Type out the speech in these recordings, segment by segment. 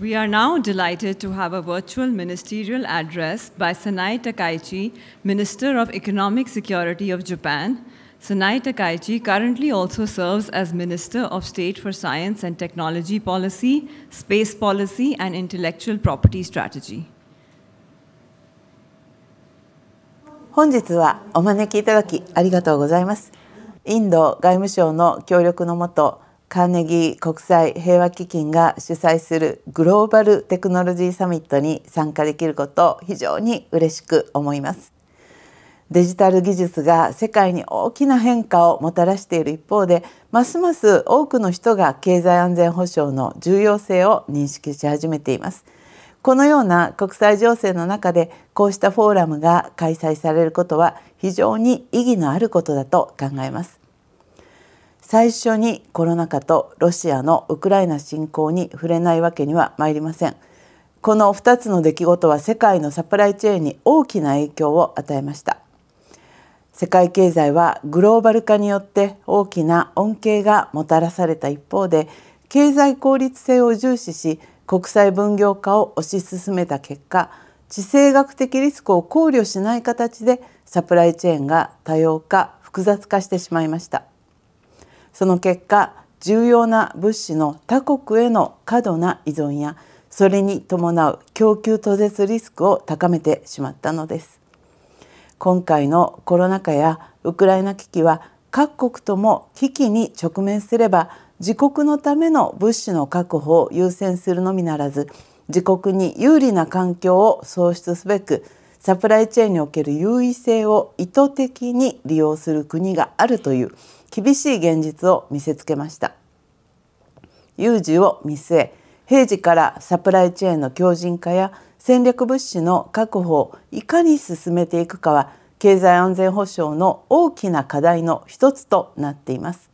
We are now delighted to have a virtual ministerial address by Sanai Takaichi, Minister of Economic Security of Japan. Sanai Takaichi currently also serves as Minister of State for Science and Technology Policy, Space Policy, and Intellectual Property Strategy. 本日はお招きいただきありがとうございます。インド外務省の協力のもと、カーネギー国際平和基金が主催するグローバルテクノロジーサミットに参加できることを非常に嬉しく思いますデジタル技術が世界に大きな変化をもたらしている一方でますます多くの人が経済安全保障の重要性を認識し始めていますこのような国際情勢の中でこうしたフォーラムが開催されることは非常に意義のあることだと考えます最初にコロナ禍とロシアのウクライナ侵攻に触れないわけにはまいりませんこの2つの出来事は世界のサプライチェーンに大きな影響を与えました世界経済はグローバル化によって大きな恩恵がもたらされた一方で経済効率性を重視し国際分業化を推し進めた結果地政学的リスクを考慮しない形でサプライチェーンが多様化複雑化してしまいましたその結果重要な物資の他国への過度な依存やそれに伴う供給途絶リスクを高めてしまったのです今回のコロナ禍やウクライナ危機は各国とも危機に直面すれば自国のための物資の確保を優先するのみならず自国に有利な環境を創出すべくサプライチェーンにおける優位性を意図的に利用する国があるという厳しい現実を見せつけました有事を見据え平時からサプライチェーンの強靭化や戦略物資の確保をいかに進めていくかは経済安全保障の大きな課題の一つとなっています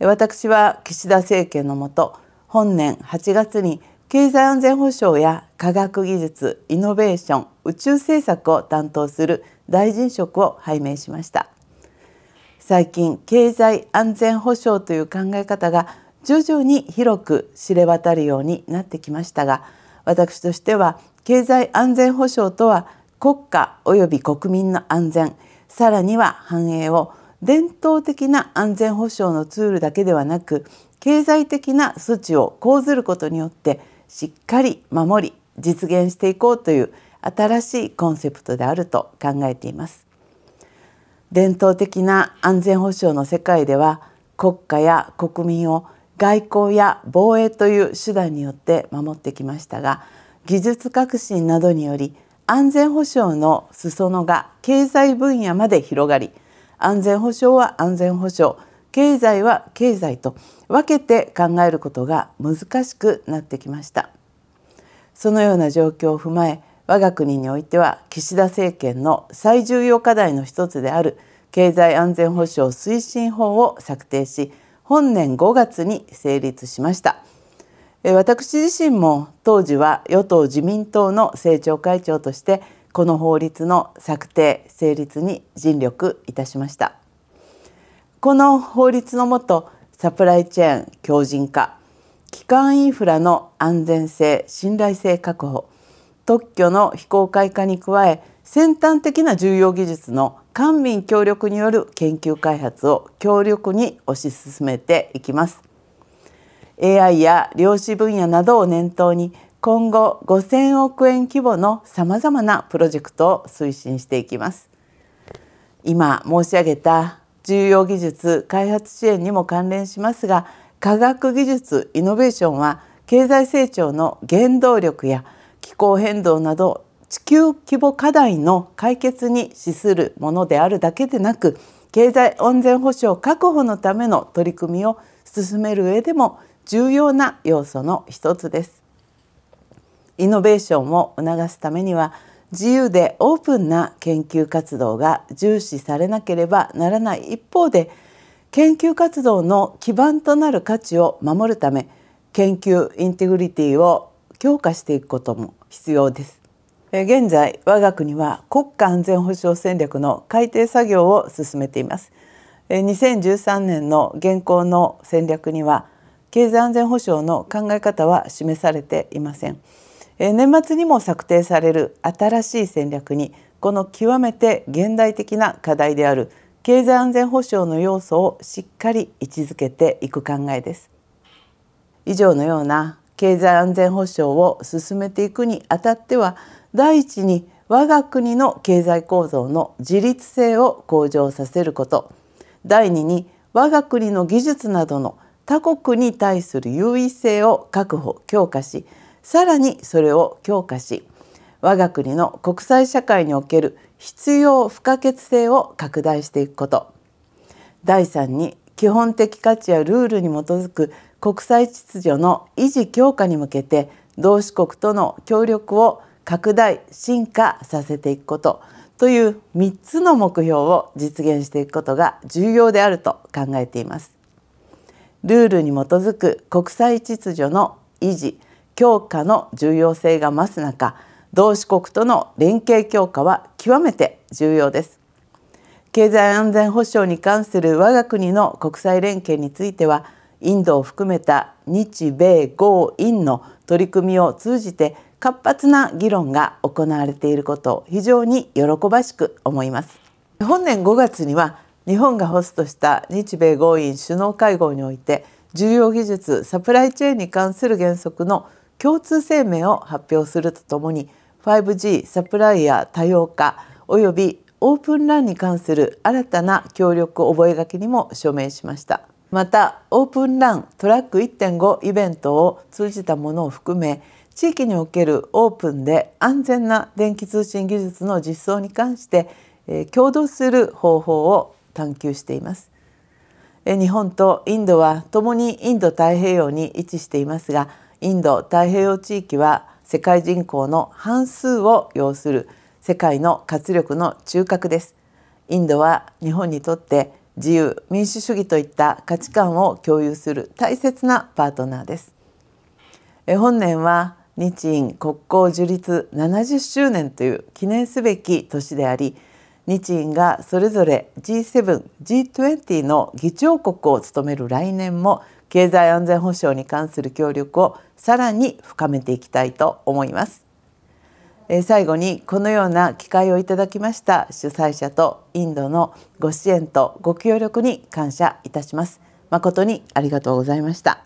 私は岸田政権のもと本年8月に経済安全保障や科学技術イノベーション宇宙政策を担当する大臣職を拝命しました最近経済安全保障という考え方が徐々に広く知れ渡るようになってきましたが私としては経済安全保障とは国家及び国民の安全さらには繁栄を伝統的な安全保障のツールだけではなく経済的な措置を講ずることによってしっかり守り実現していこうという新しいコンセプトであると考えています伝統的な安全保障の世界では国家や国民を外交や防衛という手段によって守ってきましたが技術革新などにより安全保障の裾野が経済分野まで広がり安全保障は安全保障経済は経済と分けて考えることが難しくなってきましたそのような状況を踏まえ我が国においては岸田政権の最重要課題の一つである経済安全保障推進法を策定し本年5月に成立しました私自身も当時は与党自民党の政調会長としてこの法律の策定成立に尽力いたしました。この法律のもとサプライチェーン強靭化基幹インフラの安全性信頼性確保特許の非公開化に加え先端的な重要技術の官民協力による研究開発を強力に推し進めていきます AI や量子分野などを念頭に今後5000億円規模のさまざまなプロジェクトを推進していきます今申し上げた重要技術開発支援にも関連しますが科学技術イノベーションは経済成長の原動力や気候変動など地球規模課題の解決に資するものであるだけでなく経済安全保障確保のための取り組みを進める上でも重要な要素の一つです。イノベーションを促すためには自由でオープンな研究活動が重視されなければならない一方で研究活動の基盤となる価値を守るため研究インテグリティを強化していくことも必要です現在我が国は国家安全保障戦略の改定作業を進めています2013年の現行の戦略には経済安全保障の考え方は示されていません。年末にも策定される新しい戦略にこの極めて現代的な課題である経済安全保障の要素をしっかり位置づけていく考えです以上のような経済安全保障を進めていくにあたっては第一に我が国の経済構造の自立性を向上させること第二に我が国の技術などの他国に対する優位性を確保強化しさらにそれを強化し我が国の国際社会における必要不可欠性を拡大していくこと第3に基本的価値やルールに基づく国際秩序の維持強化に向けて同志国との協力を拡大進化させていくことという3つの目標を実現していくことが重要であると考えています。ルールに基づく国際秩序の維持強化の重要性が増す中同志国との連携強化は極めて重要です経済安全保障に関する我が国の国際連携についてはインドを含めた日米豪印の取り組みを通じて活発な議論が行われていることを非常に喜ばしく思います本年5月には日本がホストした日米豪印首脳会合において重要技術サプライチェーンに関する原則の共通声明を発表するとともに 5G サプライヤー多様化およびオープンランに関する新たな協力覚書にも署名しましたまたオープンラントラック1.5イベントを通じたものを含め地域におけるオープンで安全な電気通信技術の実装に関して、えー、共同する方法を探求しています、えー、日本とインドはともにインド太平洋に位置していますがインド太平洋地域は世界人口の半数を要する世界の活力の中核ですインドは日本にとって自由民主主義といった価値観を共有する大切なパートナーです本年は日印国交樹立70周年という記念すべき年であり日印がそれぞれ G7、G20 の議長国を務める来年も経済安全保障に関する協力をさらに深めていきたいと思います。え最後にこのような機会をいただきました主催者とインドのご支援とご協力に感謝いたします。誠にありがとうございました。